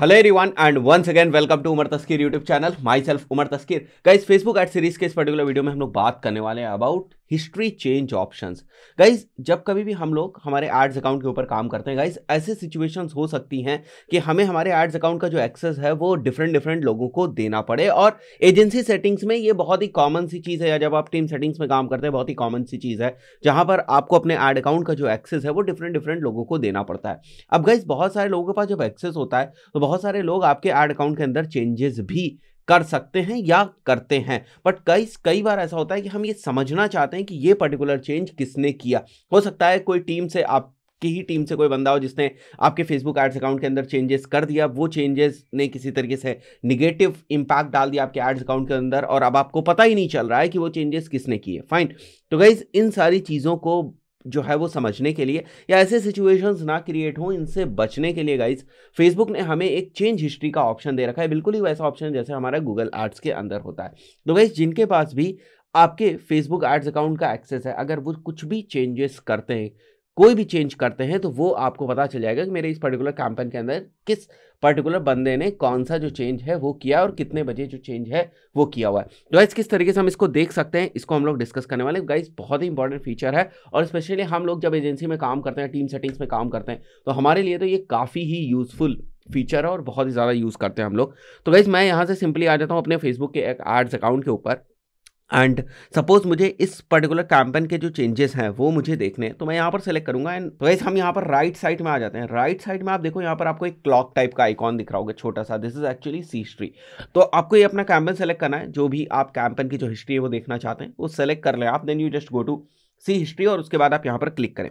hello everyone and once again welcome to Umar Taskeer YouTube channel myself Umar Taskeer guys Facebook ad series के इस particular video में हम लोग बात करने वाले हैं about history change options guys जब कभी भी हम लोग हमारे एड्स अकाउंट के ऊपर काम करते हैं गाइज ऐसे सिचुएशंस हो सकती हैं कि हमें हमारे एड्स अकाउंट का जो एक्सेस है वो डिफरेंट डिफरेंट लोगों को देना पड़े और एजेंसी सेटिंग्स में ये बहुत ही कॉमन सी चीज़ है या जब आप टीम सेटिंग्स में काम करते हैं बहुत ही कॉमन सी चीज़ है जहाँ पर आपको अपने एड अकाउंट का जो एक्सेस है वो डिफरेंट डिफरेंट लोगों को देना पड़ता है अब गाइज बहुत सारे लोगों के पास जब एक्सेस होता है तो बहुत सारे लोग आपके एड अकाउंट के अंदर चेंजेस भी कर सकते हैं या करते हैं बट कई कई बार ऐसा होता है कि हम ये समझना चाहते हैं कि ये पर्टिकुलर चेंज किसने किया हो सकता है कोई टीम से आप की ही टीम से कोई बंदा हो जिसने आपके फेसबुक एड्स अकाउंट के अंदर चेंजेस कर दिया वो चेंजेस ने किसी तरीके से निगेटिव इम्पैक्ट डाल दिया आपके एड्स अकाउंट के अंदर और अब आपको पता ही नहीं चल रहा है कि वो चेंजेस किसने किए फाइन तो गाइज इन सारी चीज़ों को जो है वो समझने के लिए या ऐसे सिचुएशंस ना क्रिएट हों इनसे बचने के लिए गाइज फेसबुक ने हमें एक चेंज हिस्ट्री का ऑप्शन दे रखा है बिल्कुल ही वैसा ऑप्शन जैसे हमारा गूगल आर्ट्स के अंदर होता है तो गाइज जिनके पास भी आपके फेसबुक एड्स अकाउंट का एक्सेस है अगर वो कुछ भी चेंजेस करते हैं कोई भी चेंज करते हैं तो वो आपको पता चल जाएगा कि मेरे इस पर्टिकुलर कैंपेन के अंदर किस पर्टिकुलर बंदे ने कौन सा जो चेंज है वो किया और कितने बजे जो चेंज है वो किया हुआ है तो गाइस किस तरीके से हम इसको देख सकते हैं इसको हम लोग डिस्कस करने वाले गाइज बहुत ही इंपॉर्टेंट फीचर है और स्पेशली हम लोग जब एजेंसी में काम करते हैं टीम सेटिंग्स में काम करते हैं तो हमारे लिए तो ये काफ़ी ही यूज़फुल फीचर है और बहुत ही ज़्यादा यूज़ करते हैं हम लोग तो गाइज मैं यहाँ से सिंपली आ जाता हूँ अपने फेसबुक के एक एड्स अकाउंट के ऊपर एंड सपोज मुझे इस पर्टिकुलर कैंपेन के जो चेंजेस हैं वो मुझे देखने हैं तो मैं यहाँ पर सेलेक्ट करूँगा एंड तो वैसे हम यहाँ पर राइट right साइड में आ जाते हैं राइट right साइड में आप देखो यहाँ पर आपको एक क्लॉक टाइप का आइकॉन दिख रहा होगा छोटा सा this is actually see history तो आपको ये अपना कैंपेन सेलेक्ट करना है जो भी आप कैंपेन की जो हिस्ट्री है वो देखना चाहते हैं वो सेलेक्ट कर लें आप then you just go to see history और उसके बाद आप यहाँ पर क्लिक करें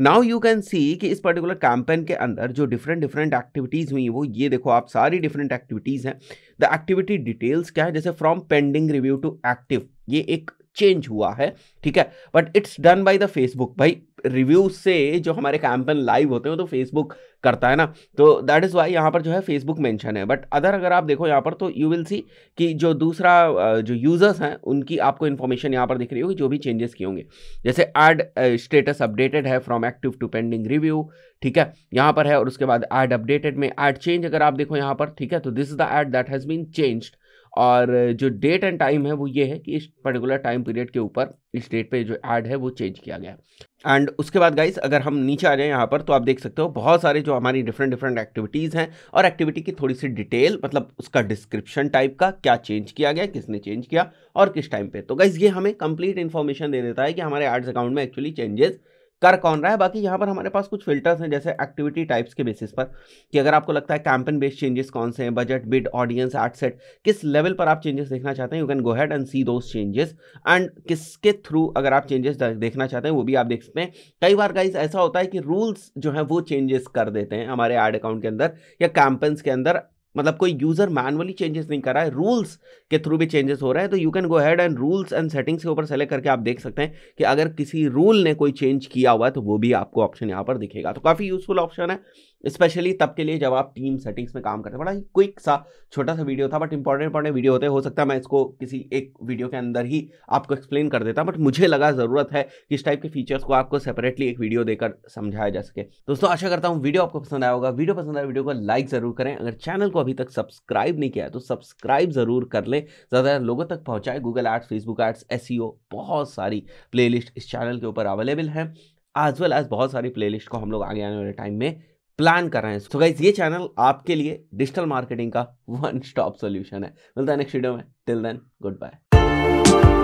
नाउ यू कैन सी कि इस पर्टिकुलर कैंपेन के अंदर जो डिफरेंट डिफरेंट एक्टिविटीज़ हुई वो ये देखो आप सारी डिफरेंट एक्टिविटीज़ हैं द एक्टिविटी डिटेल्स क्या है जैसे from pending review to active ये एक चेंज हुआ है ठीक है but it's done by the Facebook भाई रिव्यू से जो हमारे कैंपेन लाइव होते हैं तो फेसबुक करता है ना तो दैट इज़ वाई यहाँ पर जो है फेसबुक मेंशन है बट अदर अगर आप देखो यहाँ पर तो यू विल सी कि जो दूसरा जो यूज़र्स हैं उनकी आपको इन्फॉर्मेशन यहाँ पर दिख रही होगी जो भी चेंजेस किए होंगे जैसे एड स्टेटस अपडेटेड है from active to pending review ठीक है यहाँ पर है और उसके बाद एड अपडेटेड में एड चेंज अगर आप देखो यहाँ पर ठीक है तो this is the ad that has been changed और जो डेट एंड टाइम है वो ये है कि इस पर्टिकुलर टाइम पीरियड के ऊपर इस डेट पे जो ऐड है वो चेंज किया गया है एंड उसके बाद गाइस अगर हम नीचे आ जाएँ यहाँ पर तो आप देख सकते हो बहुत सारे जो हमारी डिफरेंट डिफरेंट एक्टिविटीज़ हैं और एक्टिविटी की थोड़ी सी डिटेल मतलब उसका डिस्क्रिप्शन टाइप का क्या चेंज किया गया किसने चेंज किया और किस टाइम पर तो गाइज ये हमें कंप्लीट इन्फॉर्मेशन दे देता है कि हमारे आर्ट्स अकाउंट में एक्चुअली चेंजेस कर कौन रहा है बाकी यहाँ पर हमारे पास कुछ फिल्टर्स हैं जैसे एक्टिविटी टाइप्स के बेसिस पर कि अगर आपको लगता है कैंपेन बेस्ड चेंजेस कौन से हैं budget bid audience ad set किस लेवल पर आप चेंजेस देखना चाहते हैं you can go ahead and see those changes and किसके थ्रू अगर आप चेंजेस देखना चाहते हैं वो भी आप देख सकते हैं कई बार गाइज ऐसा होता है कि रूल्स जो है वो चेंजेस कर देते हैं हमारे एड अकाउंट के अंदर या कैंपेन्स के अंदर मतलब कोई यूज़र मैनुअली चेंजेस नहीं कर रहा है रूल्स के थ्रू भी चेंजेस हो रहा है तो you can go ahead and rules and settings के ऊपर सेलेक्ट करके आप देख सकते हैं कि अगर किसी रूल ने कोई चेंज किया हुआ है तो वो भी आपको ऑप्शन यहाँ पर दिखेगा तो काफ़ी यूजफुल ऑप्शन है स्पेशली तब के लिए जब आप टीम सेटिंग्स में काम करते हैं बड़ा ही क्विक सा छोटा सा वीडियो था बट इंपॉर्टेंट इंपॉर्टेंट वीडियो होते हो सकता है मैं इसको किसी एक वीडियो के अंदर ही आपको एक्सप्लेन कर देता बट मुझे लगा ज़रूरत है कि इस टाइप के फीचर्स को आपको सेपरेटली एक वीडियो देकर समझाया जा सके दोस्तों आशा करता हूँ वीडियो आपको पसंद आया होगा वीडियो पसंद आया वीडियो को लाइक ज़रूर करें अगर चैनल को अभी तक सब्सक्राइब नहीं किया है तो सब्सक्राइब ज़रूर कर लें ज़्यादा लोगों तक पहुँचाए गूगल एड्स फेसबुक एड्स एस बहुत सारी प्लेलिस्ट इस चैनल के ऊपर अवेलेबल है एज वेल एज बहुत सारी प्लेलिस्ट को हम लोग आगे आने वाले टाइम में प्लान कर रहे हैं तो गाइज ये चैनल आपके लिए डिजिटल मार्केटिंग का वन स्टॉप सोल्यूशन है मिलता है नेक्स्ट वीडियो में टिल देन गुड बाय